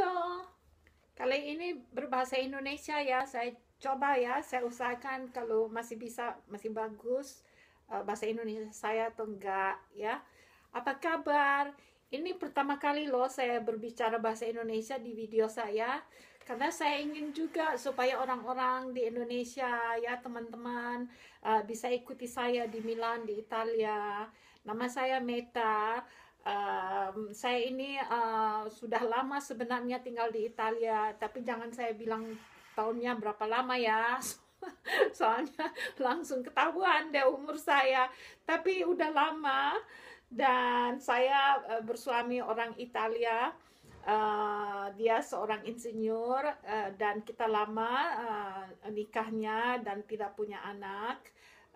Halo, kali ini berbahasa Indonesia ya. Saya coba ya, saya usahakan kalau masih bisa, masih bagus eh, bahasa Indonesia saya atau enggak ya. Apa kabar? Ini pertama kali loh saya berbicara bahasa Indonesia di video saya karena saya ingin juga supaya orang-orang di Indonesia ya teman-teman eh, bisa ikuti saya di Milan di Italia. Nama saya Meta. Um, saya ini uh, sudah lama sebenarnya tinggal di Italia, tapi jangan saya bilang tahunnya berapa lama ya. soalnya langsung ketahuan deh umur saya. Tapi udah lama dan saya eh, bersuami orang Italia. Uh, dia seorang insinyur uh, dan kita lama uh, nikahnya dan tidak punya anak.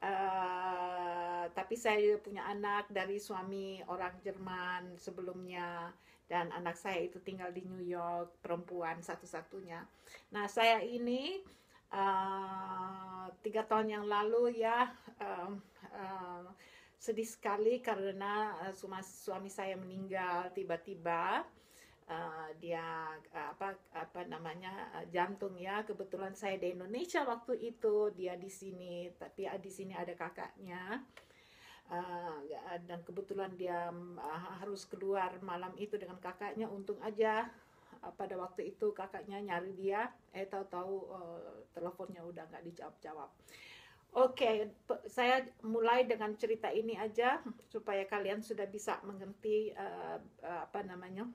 Eh, tapi saya punya anak dari suami orang Jerman sebelumnya dan anak saya itu tinggal di New York perempuan satu-satunya. Nah saya ini uh, tiga tahun yang lalu ya uh, uh, sedih sekali karena uh, suami saya meninggal tiba-tiba uh, dia eh, apa apa namanya eh, jantung ya kebetulan saya di Indonesia waktu itu dia di sini tapi di sini ada kakaknya uh, dan kebetulan dia uh, harus keluar malam itu dengan kakaknya untung aja uh, pada waktu itu kakaknya nyari dia eh tahu-tahu uh, teleponnya udah nggak dijawab-jawab Oke, okay, saya mulai dengan cerita ini aja supaya kalian sudah bisa mengerti uh, apa namanya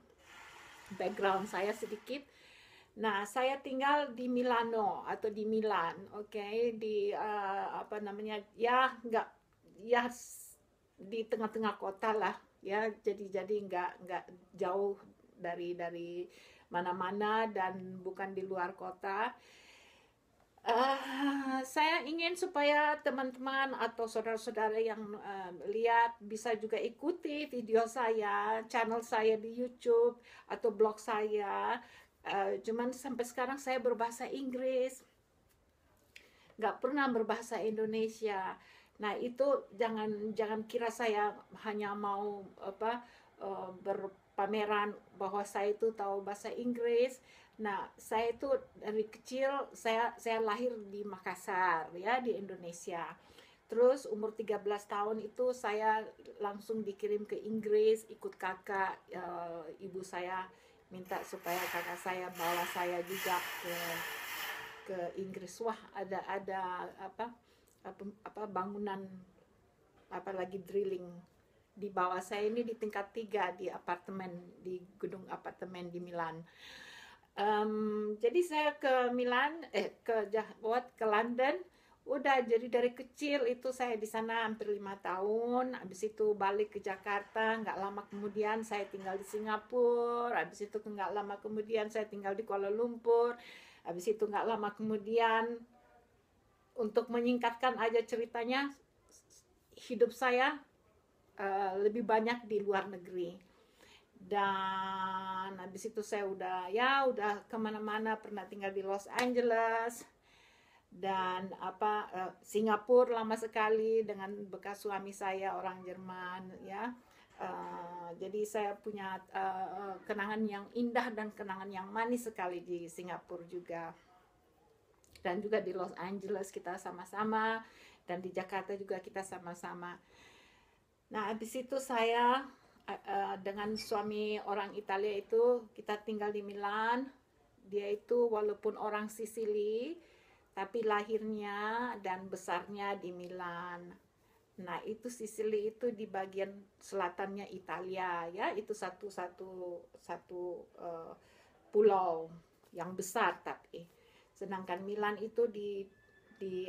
background saya sedikit. Nah, saya tinggal di Milano atau di Milan, oke, okay? di uh, apa namanya? Ya, nggak ya di tengah-tengah kota lah, ya. Jadi jadi nggak nggak jauh dari dari mana-mana dan bukan di luar kota. Uh, saya ingin supaya teman-teman atau saudara-saudara yang uh, lihat bisa juga ikuti video saya, channel saya di YouTube atau blog saya. Uh, cuman sampai sekarang saya berbahasa Inggris, nggak pernah berbahasa Indonesia. Nah itu jangan jangan kira saya hanya mau apa uh, berpameran bahwa saya itu tahu bahasa Inggris Nah, saya itu dari kecil saya saya lahir di Makassar ya di Indonesia. Terus umur 13 tahun itu saya langsung dikirim ke Inggris ikut kakak e, ibu saya minta supaya kakak saya bawa saya juga ke ke Inggris. Wah, ada ada apa apa, apa bangunan lagi drilling di bawah saya ini di tingkat tiga di apartemen di gedung apartemen di Milan um, jadi saya ke Milan eh ke Jahwat ke London udah jadi dari kecil itu saya di sana hampir lima tahun habis itu balik ke Jakarta nggak lama kemudian saya tinggal di Singapura habis itu nggak lama kemudian saya tinggal di Kuala Lumpur habis itu nggak lama kemudian untuk menyingkatkan aja ceritanya hidup saya uh, lebih banyak di luar negeri dan habis itu saya udah ya udah kemana-mana pernah tinggal di Los Angeles dan apa uh, Singapura lama sekali dengan bekas suami saya orang Jerman ya uh, jadi saya punya uh, kenangan yang indah dan kenangan yang manis sekali di Singapura juga dan juga di Los Angeles kita sama-sama dan di Jakarta juga kita sama-sama nah habis itu saya Eh, eh, dengan suami orang Italia itu kita tinggal di Milan. Dia itu walaupun orang Sisili tapi lahirnya dan besarnya di Milan. Nah, itu Sisili itu di bagian selatannya Italia ya, itu satu-satu satu uh, pulau yang besar tapi sedangkan Milan itu di di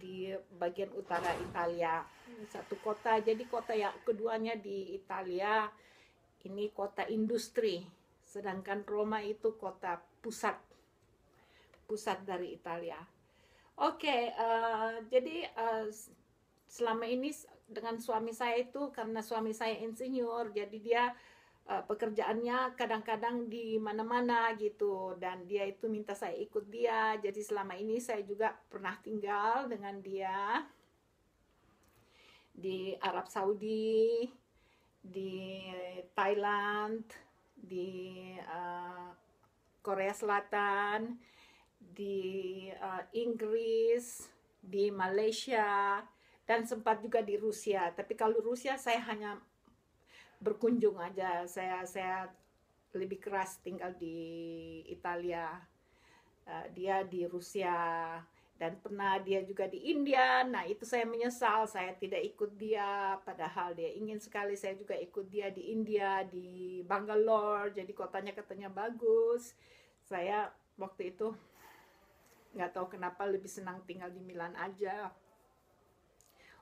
di bagian utara Italia satu kota jadi kota yang keduanya di Italia ini kota industri sedangkan Roma itu kota pusat pusat dari Italia oke okay, uh, eh, jadi uh, selama ini dengan suami saya itu karena suami saya insinyur jadi dia Eh, pekerjaannya kadang-kadang di mana-mana gitu dan dia itu minta saya ikut dia jadi selama ini saya juga pernah tinggal dengan dia di Arab Saudi di Thailand di uh, Korea Selatan di uh, Inggris di Malaysia dan sempat juga di Rusia tapi kalau Rusia saya hanya berkunjung aja saya saya lebih keras tinggal di Italia uh, dia di Rusia dan pernah dia juga di India nah itu saya menyesal saya tidak ikut dia padahal dia ingin sekali saya juga ikut dia di India di Bangalore jadi kotanya katanya bagus saya waktu itu nggak tahu kenapa lebih senang tinggal di Milan aja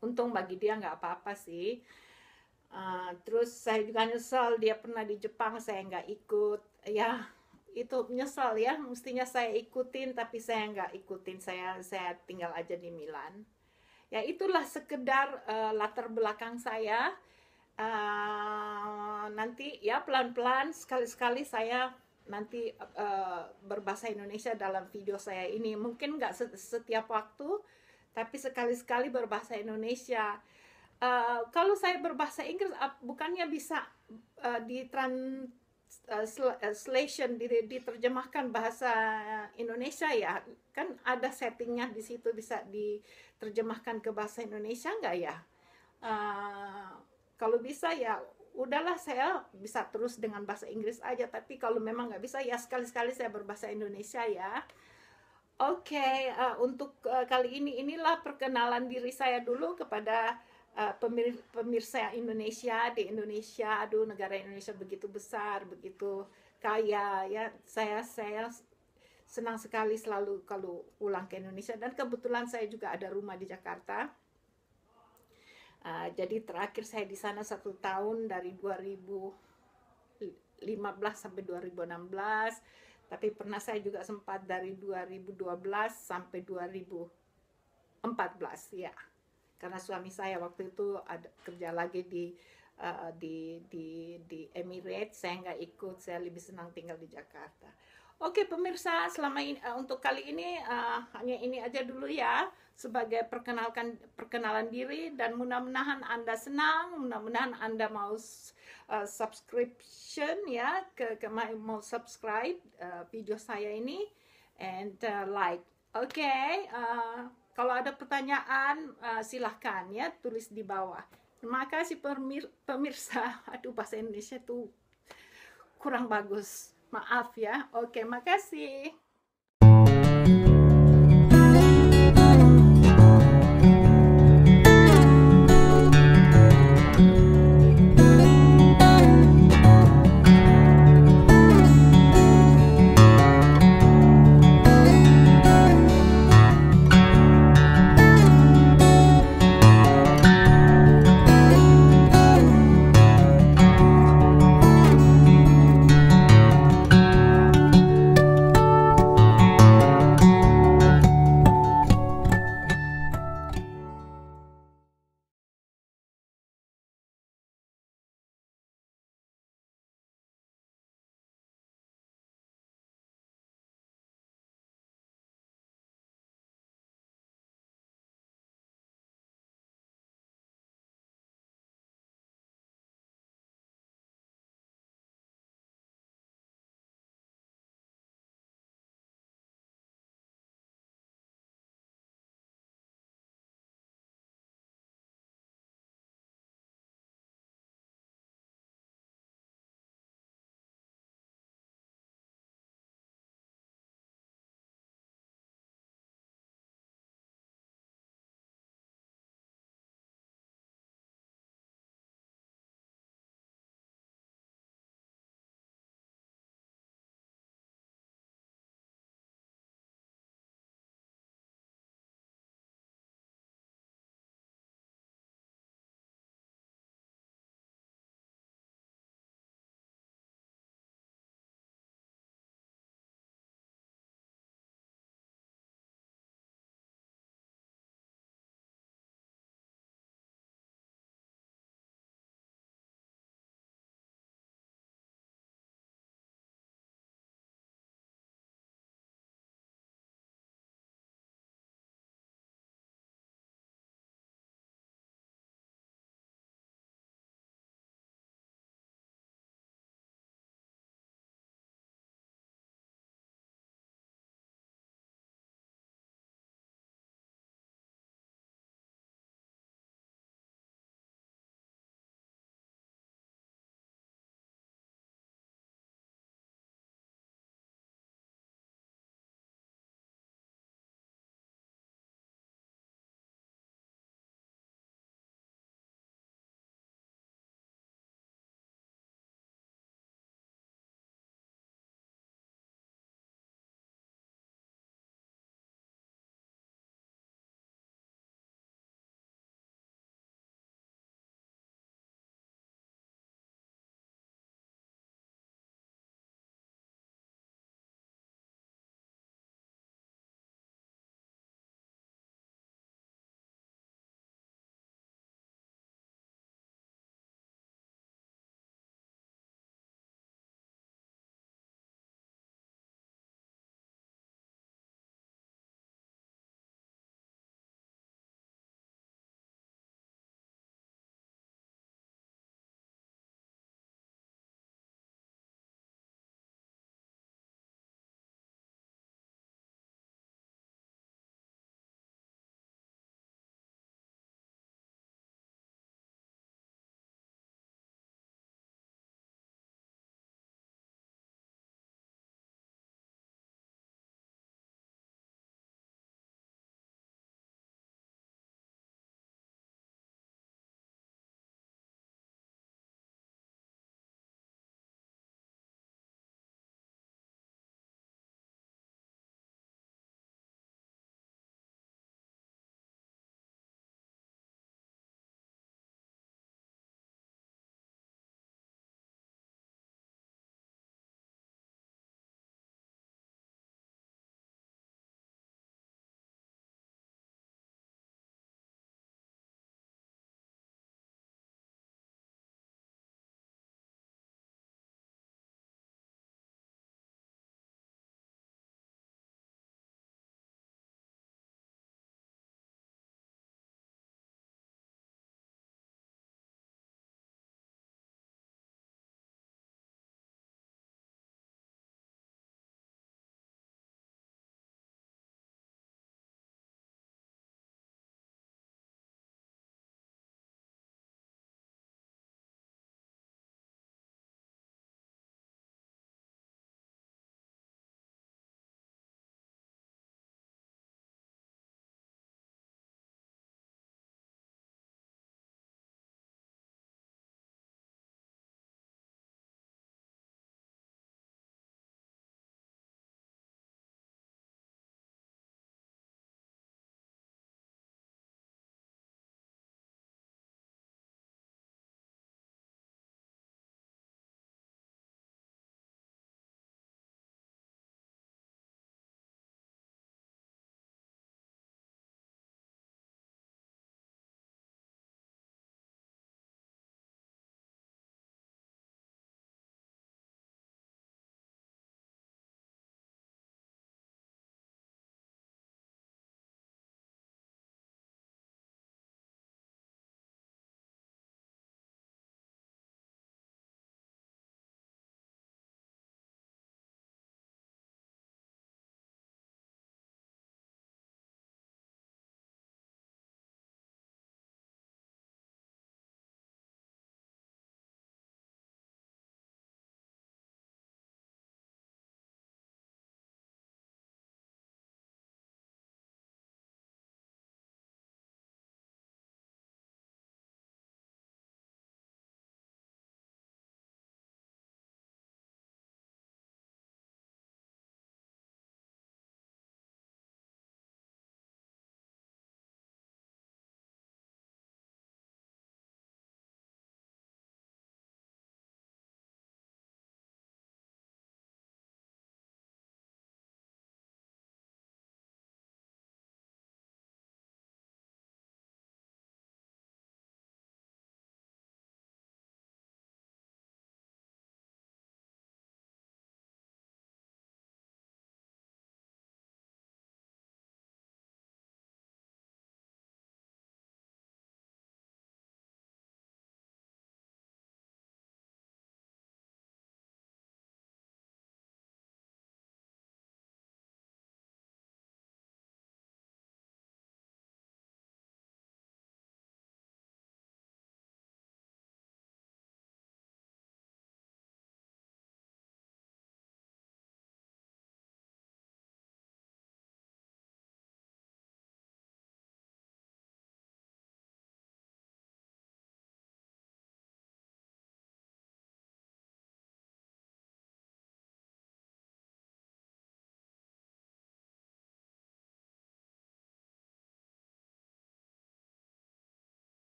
untung bagi dia nggak apa-apa sih Ah, terus saya juga nyesel dia pernah di Jepang saya nggak ikut ya itu nyesel ya mestinya saya ikutin tapi saya nggak ikutin saya saya tinggal aja di Milan ya itulah sekedar uh, latar belakang saya uh, nanti ya pelan-pelan sekali-sekali saya nanti uh, berbahasa Indonesia dalam video saya ini mungkin nggak setiap waktu tapi sekali-sekali berbahasa Indonesia Eh, kalau saya berbahasa Inggris bukannya bisa uh, eh, translation, eh, uh, diterjemahkan bahasa Indonesia ya kan ada settingnya di situ bisa diterjemahkan ke bahasa Indonesia nggak ya uh, kalau bisa ya udahlah saya bisa terus dengan bahasa Inggris aja tapi kalau memang nggak bisa ya sekali-sekali saya berbahasa Indonesia ya Oke, okay, uh, untuk uh, kali ini inilah perkenalan diri saya dulu kepada uh, pemirsa Indonesia di Indonesia aduh negara Indonesia begitu besar begitu kaya ya saya saya senang sekali selalu kalau pulang ke Indonesia dan kebetulan saya juga ada rumah di Jakarta uh, jadi terakhir saya di sana satu tahun dari 2015 sampai 2016 tapi pernah saya juga sempat dari 2012 sampai 2014 ya karena suami saya waktu itu ada, kerja lagi di uh, di di di Emirates saya nggak ikut saya lebih senang tinggal di Jakarta Oke pemirsa selama ini uh, untuk kali ini uh, hanya ini aja dulu ya sebagai perkenalkan perkenalan diri dan mudah-mudahan anda senang mudah-mudahan anda mau uh, subscription ya ke, ke mau subscribe uh, video saya ini and uh, like Oke okay, uh, kalau ada pertanyaan uh, silahkan ya tulis di bawah. Terima kasih pemir pemirsa. Aduh bahasa Indonesia tuh kurang bagus. Maaf ya. Oke, makasih.